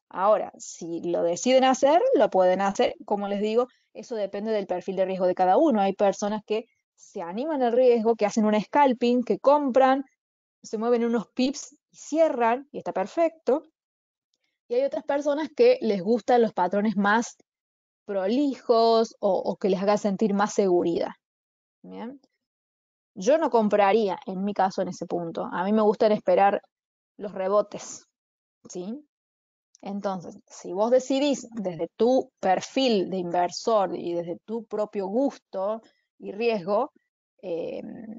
Speaker 2: Ahora, si lo deciden hacer, lo pueden hacer. Como les digo, eso depende del perfil de riesgo de cada uno. Hay personas que se animan al riesgo, que hacen un scalping, que compran, se mueven unos pips y cierran, y está perfecto. Y hay otras personas que les gustan los patrones más prolijos o, que les haga sentir más seguridad. Yo no compraría, en mi caso, en ese punto. A mí me gustan esperar los rebotes, ¿sí? Entonces, si vos decidís desde tu perfil de inversor y desde tu propio gusto y riesgo, em,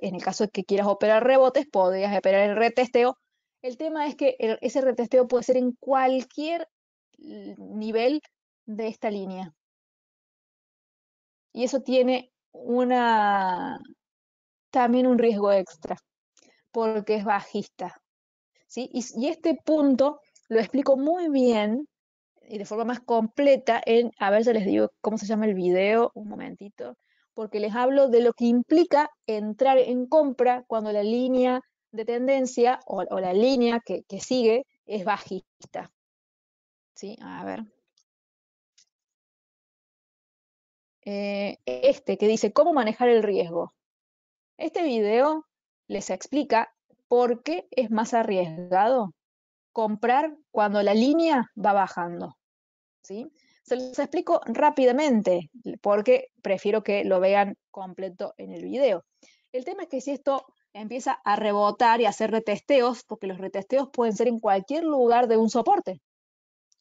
Speaker 2: en el caso de que quieras operar rebotes, podrías operar el retesteo. El tema es que ese retesteo puede ser en
Speaker 1: cualquier nivel de esta línea. Y eso tiene también un riesgo extra,
Speaker 2: porque es bajista. Y, este punto lo explico muy bien y de forma más completa en, a ver, ya les digo cómo se llama el video, un momentito, porque les hablo de lo que implica entrar en compra cuando la
Speaker 1: línea de tendencia o, la línea que, sigue es bajista. ¿Sí? A ver. Eh, este que dice, ¿cómo manejar el riesgo? Este video les
Speaker 2: explica porque es más arriesgado comprar cuando la línea va bajando. ¿sí? Se los explico rápidamente porque prefiero que lo vean completo en el video. El tema es que si esto empieza a rebotar y a hacer retesteos, porque los retesteos pueden ser en cualquier lugar de un soporte,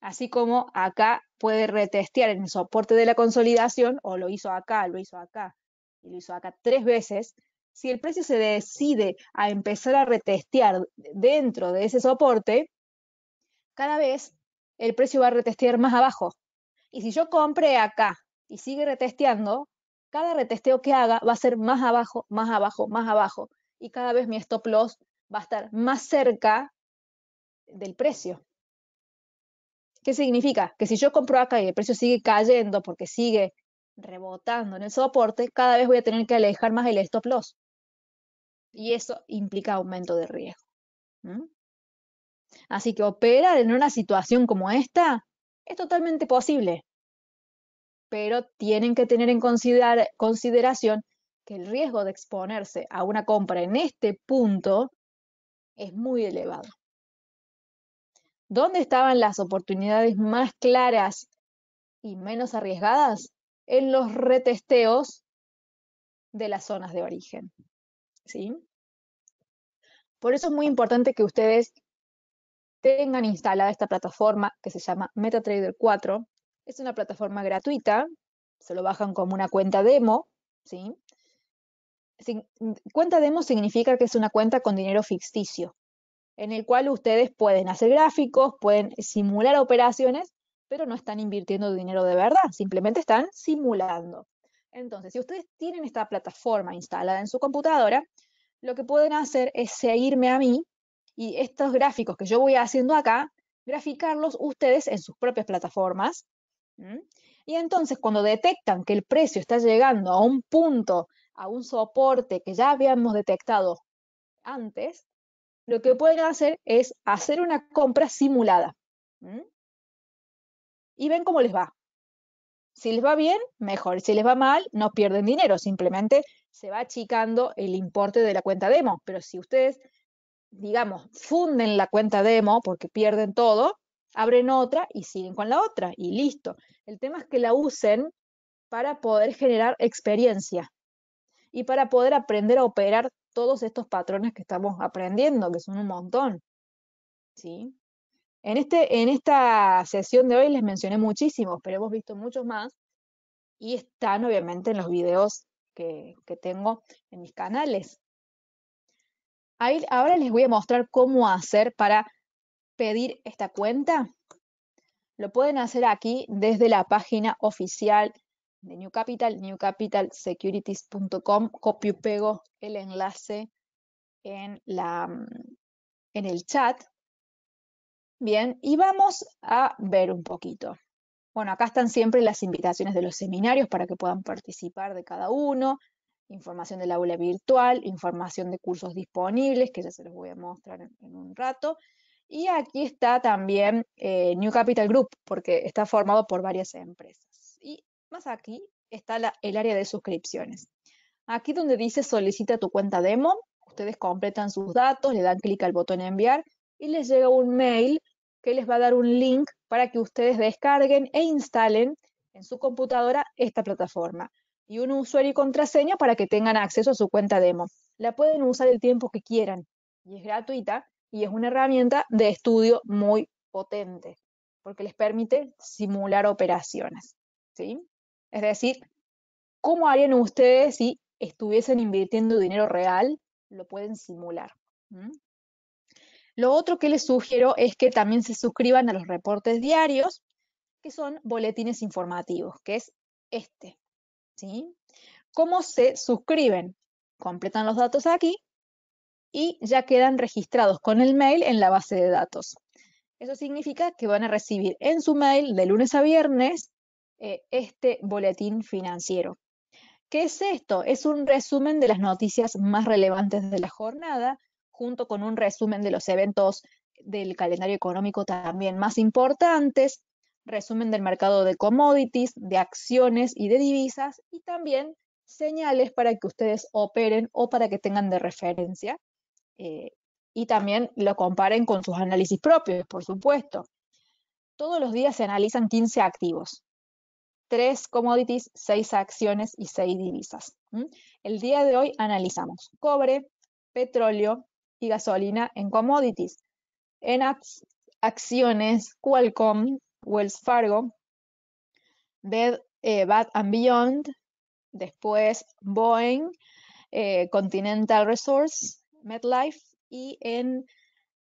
Speaker 2: así como acá puede retestear en el soporte de la consolidación, o lo hizo acá, lo hizo acá, y lo hizo acá tres veces, si el precio se decide a empezar a retestear dentro de ese soporte, cada vez el precio va a retestear más abajo. Y si yo compré acá y sigue retesteando, cada retesteo que haga va a ser más abajo, más abajo, más abajo. Y cada vez mi stop loss va a estar más cerca del precio. ¿Qué significa? Que si yo compro acá y el precio sigue cayendo porque sigue rebotando en el soporte, cada vez voy a tener que alejar más el stop loss y eso implica aumento de riesgo. Así que operar en una situación como esta es totalmente posible, pero tienen que tener en consideración que el riesgo de exponerse a una compra en este punto es muy elevado. ¿Dónde estaban las oportunidades más claras y menos arriesgadas? En los retesteos de las zonas de origen. Por eso es muy importante que ustedes tengan instalada esta plataforma que se llama MetaTrader 4. Es una plataforma gratuita, se lo bajan como una cuenta demo, cuenta demo significa que es una cuenta con dinero ficticio, en el cual ustedes pueden hacer gráficos, pueden simular operaciones, pero no están invirtiendo dinero de verdad, simplemente están simulando. Entonces, si ustedes tienen esta plataforma instalada en su computadora, lo que pueden hacer es seguirme a mí y estos gráficos que yo voy haciendo acá, graficarlos ustedes en sus propias plataformas. Y entonces, cuando detectan que el precio está llegando a un punto, a un soporte que ya habíamos detectado
Speaker 1: antes, lo que pueden hacer es hacer una compra simulada. Y ven cómo les va. Si les va bien, mejor. Si les
Speaker 2: va mal, no pierden dinero, simplemente se va achicando el importe de la cuenta demo. Pero si ustedes, digamos, funden la cuenta demo porque pierden todo, abren otra y siguen con la otra y listo. El tema es que la usen para poder generar experiencia y para poder aprender a operar todos estos patrones que estamos aprendiendo, que son un montón. ¿Sí? En, este, en esta sesión de hoy les mencioné muchísimos, pero hemos visto muchos más y están obviamente en los videos que, tengo en mis canales. ahora les voy a mostrar cómo hacer para pedir esta cuenta. Lo pueden hacer aquí desde la página oficial de New Capital, newcapitalsecurities.com. Copio y pego el enlace en, la, en el chat Bien, y vamos a ver un poquito. Bueno, acá están siempre las invitaciones de los seminarios para que puedan participar de cada uno, información del aula virtual, información de cursos disponibles, que ya se los voy a mostrar en, un rato. Y aquí está también eh, New Capital Group, porque está formado por varias empresas. Y más aquí está el área de suscripciones. Aquí donde dice solicita tu cuenta demo, ustedes completan sus datos, le dan clic al botón enviar y les llega un mail que les va a dar un link para que ustedes descarguen e instalen en su computadora esta plataforma y un usuario y contraseña para que tengan acceso a su cuenta demo. La pueden usar el tiempo que quieran y es gratuita y es una herramienta de estudio muy potente porque les permite simular operaciones, ¿sí? Es decir, ¿cómo harían ustedes si estuviesen invirtiendo dinero real? Lo pueden simular. Lo otro que les sugiero es que también se suscriban a los reportes diarios, que son boletines informativos, que es este. ¿Cómo se suscriben? Completan los datos aquí y ya quedan registrados con el mail en la base de datos. Eso significa que van a recibir en su mail de lunes a viernes eh, este boletín financiero. ¿Qué es esto? Es un resumen de las noticias más relevantes de la jornada, junto con un resumen de los eventos del calendario económico también más importantes, resumen del mercado de commodities, de acciones y de divisas, y también señales para que ustedes operen o para que tengan de referencia. Eh, y también lo comparen con sus análisis propios, por supuesto. Todos los días se analizan 15 activos, 3 commodities, 6 acciones y 6 divisas. El día de hoy analizamos cobre, petróleo, y gasolina en commodities. En acciones, Qualcomm, Wells Fargo, Bed, eh, Bad and Beyond, después Boeing, eh, Continental Resource, MetLife y en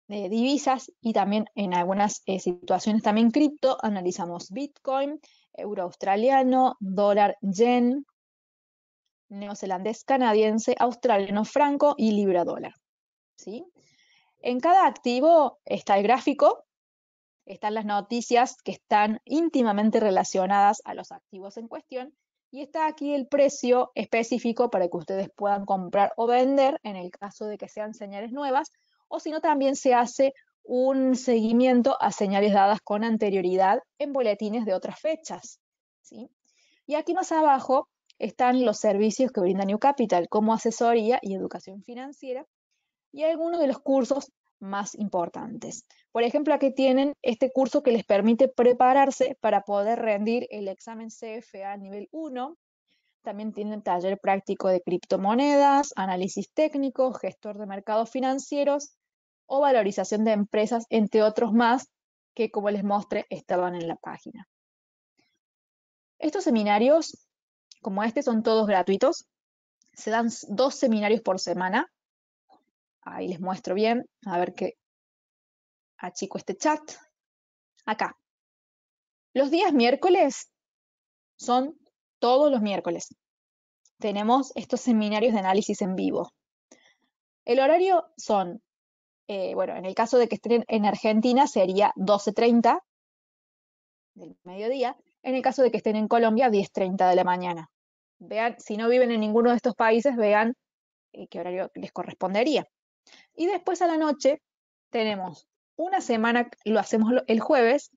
Speaker 2: eh, divisas y también en algunas situaciones también cripto analizamos Bitcoin, euro australiano, dólar yen, neozelandés, canadiense, australiano, franco y libra dólar. En cada activo está el gráfico, están las noticias que están íntimamente relacionadas a los activos en cuestión y está aquí el precio específico para que ustedes puedan comprar o vender en el caso de que sean señales nuevas o si no también se hace un seguimiento a señales dadas con anterioridad en boletines de otras fechas. ¿sí? Y aquí más abajo están los servicios que brinda New Capital como asesoría y educación financiera y algunos de los cursos más importantes. Por ejemplo, aquí tienen este curso que les permite prepararse para poder rendir el examen CFA nivel 1. También tienen taller práctico de criptomonedas, análisis técnico, gestor de mercados financieros o valorización de empresas, entre otros más que, como les mostré, estaban en la página. Estos seminarios, como este, son todos gratuitos. Se dan dos seminarios por semana
Speaker 1: Ahí les muestro bien, a ver que achico este chat. Acá. Los días miércoles son todos los miércoles.
Speaker 2: Tenemos estos seminarios de análisis en vivo. El horario son, eh, bueno, en el caso de que estén en Argentina sería 12.30 del mediodía. En el caso de que estén en Colombia, 10.30 de la mañana. Vean, si no viven en ninguno de estos países, vean eh, qué horario les correspondería. Y después a la noche tenemos una semana, lo hacemos el jueves,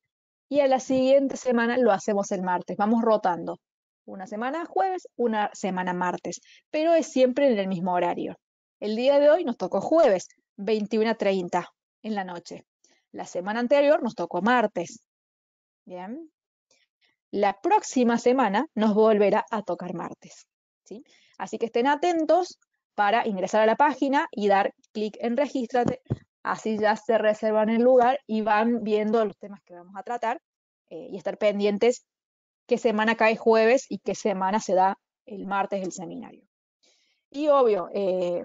Speaker 2: y a la siguiente semana lo hacemos el martes. Vamos rotando. Una semana jueves, una semana martes, pero es siempre en el mismo horario. El día de hoy nos tocó jueves, 21.30 en la noche. La semana anterior nos tocó martes. Bien. La próxima semana nos volverá a tocar martes. ¿sí? Así que estén atentos para ingresar a la página y dar clic en regístrate. Así ya se reservan el lugar y van viendo los temas que vamos a tratar eh, y estar pendientes qué semana cae jueves y qué semana se da el martes el seminario. Y obvio, eh,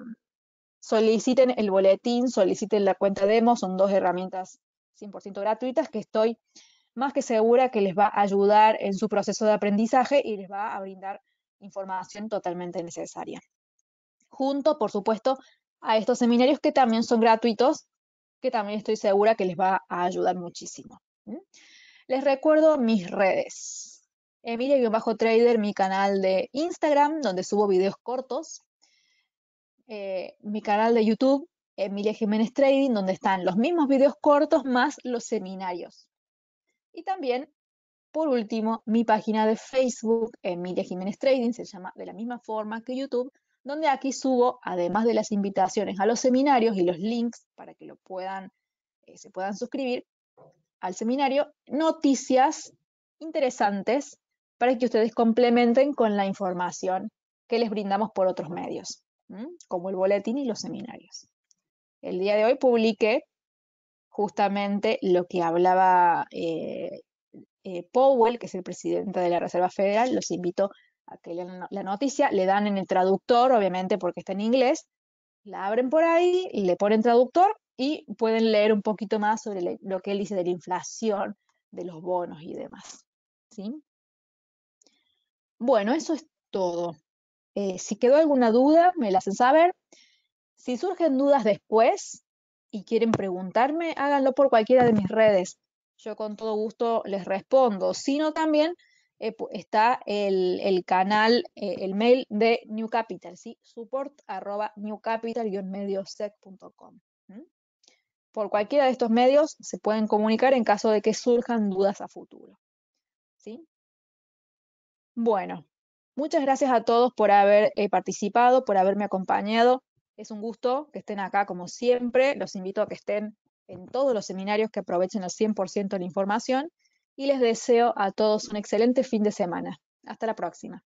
Speaker 2: soliciten el boletín, soliciten la cuenta demo, son dos herramientas 100% gratuitas que estoy más que segura que les va a ayudar en su proceso de aprendizaje y les va a brindar información totalmente necesaria junto, por supuesto, a estos seminarios que también son gratuitos, que también estoy segura que les va a ayudar muchísimo. Les recuerdo mis redes. Emilia-Trader, mi canal de Instagram, donde subo videos cortos. Eh, mi canal de YouTube, Emilia Jiménez Trading, donde están los mismos videos cortos más los seminarios. Y también, por último, mi página de Facebook, Emilia Jiménez Trading, se llama de la misma forma que YouTube, donde aquí subo, además de las invitaciones a los seminarios y los links para que lo puedan, eh, se puedan suscribir al seminario, noticias interesantes para que ustedes complementen con la información que les brindamos por otros medios, como el boletín y los seminarios. El día de hoy publiqué justamente lo que hablaba eh, eh, Powell, que es el presidente de la Reserva Federal. Los invito la noticia, le dan en el traductor, obviamente porque está en inglés, la abren por ahí, le ponen traductor y pueden leer un poquito más sobre lo que él dice de la inflación, de los bonos y demás. ¿sí? Bueno, eso es todo. Eh, si quedó alguna duda, me la hacen saber. Si surgen dudas después y quieren preguntarme, háganlo por cualquiera de mis redes. Yo con todo gusto les respondo, sino también eh, está el, canal, eh, el mail de New Capital, ¿sí? support newcapital-mediosec.com. Por cualquiera de estos medios se pueden comunicar en caso de que surjan dudas a futuro. ¿sí? Bueno, muchas gracias a todos por haber eh, participado, por haberme acompañado. Es un gusto que estén acá como siempre. Los invito a que estén en todos los seminarios, que aprovechen al 100% la información
Speaker 1: y les deseo a todos un excelente fin de semana. Hasta la próxima.